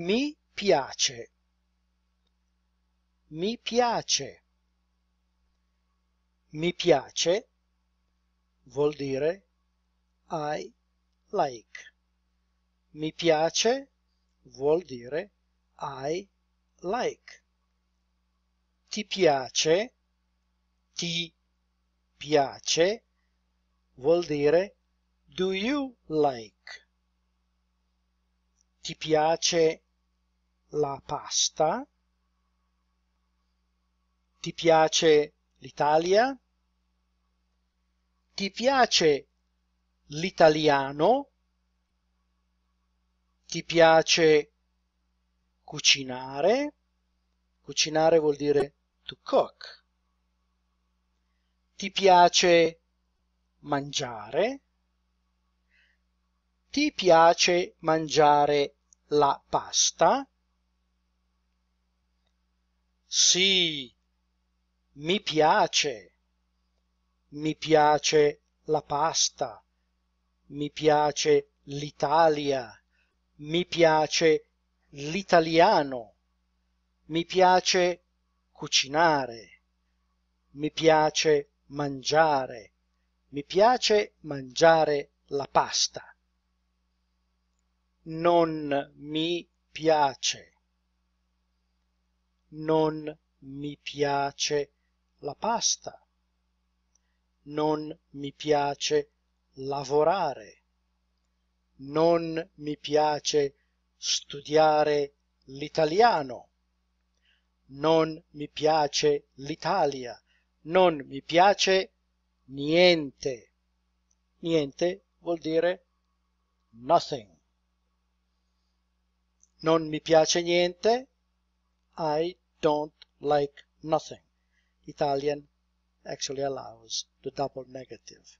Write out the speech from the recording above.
Mi piace. Mi piace. Mi piace vuol dire I like. Mi piace vuol dire I like. Ti piace, ti piace vuol dire do you like. Ti piace la pasta? Ti piace l'Italia? Ti piace l'italiano? Ti piace cucinare? Cucinare vuol dire to cook. Ti piace mangiare? Ti piace mangiare la pasta? sì mi piace mi piace la pasta mi piace l'italia mi piace l'italiano mi piace cucinare mi piace mangiare mi piace mangiare la pasta non mi piace non mi piace la pasta non mi piace lavorare non mi piace studiare l'italiano non mi piace l'italia non mi piace niente niente vuol dire nothing non mi piace niente I don't like nothing. Italian actually allows the double negative.